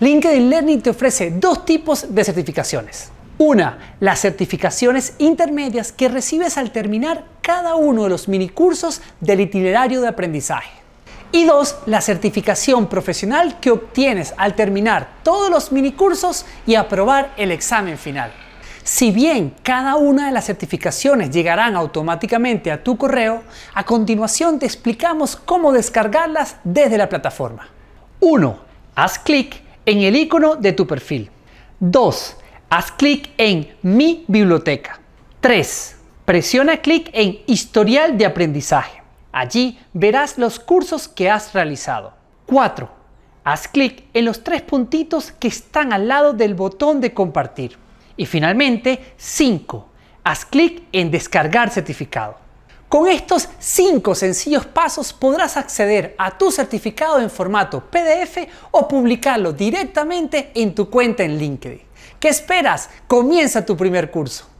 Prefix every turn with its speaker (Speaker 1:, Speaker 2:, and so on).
Speaker 1: LinkedIn Learning te ofrece dos tipos de certificaciones. Una, las certificaciones intermedias que recibes al terminar cada uno de los mini cursos del itinerario de aprendizaje. Y dos, la certificación profesional que obtienes al terminar todos los mini cursos y aprobar el examen final. Si bien cada una de las certificaciones llegarán automáticamente a tu correo, a continuación te explicamos cómo descargarlas desde la plataforma. 1. Haz clic en el icono de tu perfil. 2. Haz clic en Mi biblioteca. 3. Presiona clic en Historial de aprendizaje. Allí verás los cursos que has realizado. 4. Haz clic en los tres puntitos que están al lado del botón de compartir. Y finalmente, 5. Haz clic en Descargar certificado. Con estos cinco sencillos pasos podrás acceder a tu certificado en formato PDF o publicarlo directamente en tu cuenta en LinkedIn. ¿Qué esperas? Comienza tu primer curso.